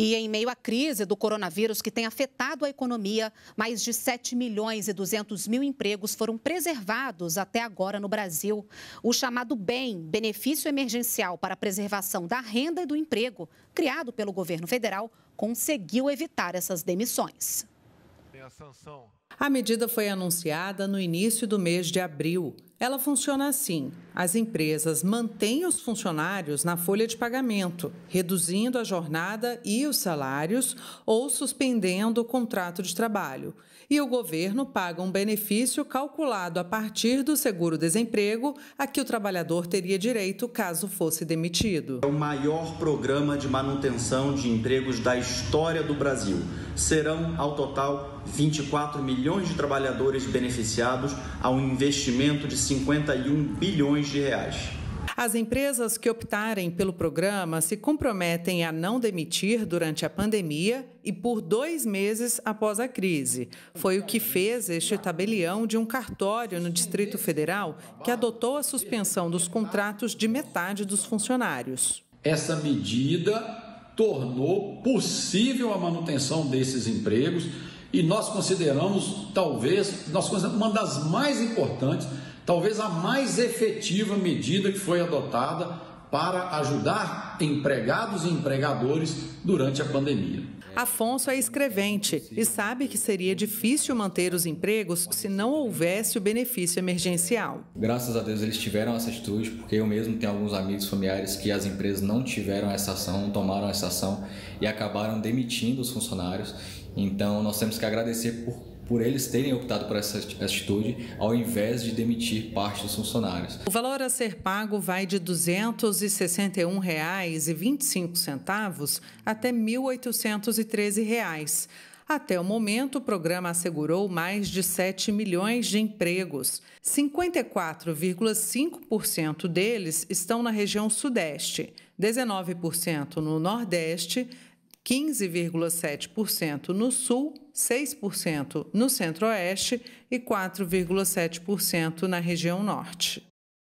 E em meio à crise do coronavírus que tem afetado a economia, mais de 7 milhões e 200 mil empregos foram preservados até agora no Brasil. O chamado BEM, Benefício Emergencial para a Preservação da Renda e do Emprego, criado pelo governo federal, conseguiu evitar essas demissões. Tem a sanção a medida foi anunciada no início do mês de abril. Ela funciona assim: as empresas mantêm os funcionários na folha de pagamento, reduzindo a jornada e os salários ou suspendendo o contrato de trabalho. E o governo paga um benefício calculado a partir do seguro-desemprego a que o trabalhador teria direito caso fosse demitido. É o maior programa de manutenção de empregos da história do Brasil. Serão, ao total, 24 milhões milhões de trabalhadores beneficiados a um investimento de 51 bilhões de reais. As empresas que optarem pelo programa se comprometem a não demitir durante a pandemia e por dois meses após a crise. Foi o que fez este tabelião de um cartório no Distrito Federal que adotou a suspensão dos contratos de metade dos funcionários. Essa medida tornou possível a manutenção desses empregos e nós consideramos, talvez, nós consideramos uma das mais importantes, talvez a mais efetiva medida que foi adotada para ajudar empregados e empregadores durante a pandemia. Afonso é escrevente e sabe que seria difícil manter os empregos se não houvesse o benefício emergencial. Graças a Deus eles tiveram essa atitude, porque eu mesmo tenho alguns amigos familiares que as empresas não tiveram essa ação, não tomaram essa ação e acabaram demitindo os funcionários. Então nós temos que agradecer por por eles terem optado por essa atitude ao invés de demitir parte dos funcionários. O valor a ser pago vai de R$ 261,25 até R$ 1.813. Até o momento, o programa assegurou mais de 7 milhões de empregos. 54,5% deles estão na região Sudeste, 19% no Nordeste, 15,7% no sul, 6% no centro-oeste e 4,7% na região norte.